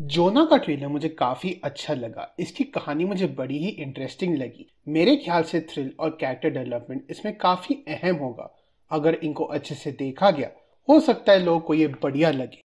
जोना का ट्रेलर मुझे काफी अच्छा लगा इसकी कहानी मुझे बड़ी ही इंटरेस्टिंग लगी मेरे ख्याल से थ्रिल और कैरेक्टर डेवलपमेंट इसमें काफी अहम होगा अगर इनको अच्छे से देखा गया हो सकता है लोगों को ये बढ़िया लगे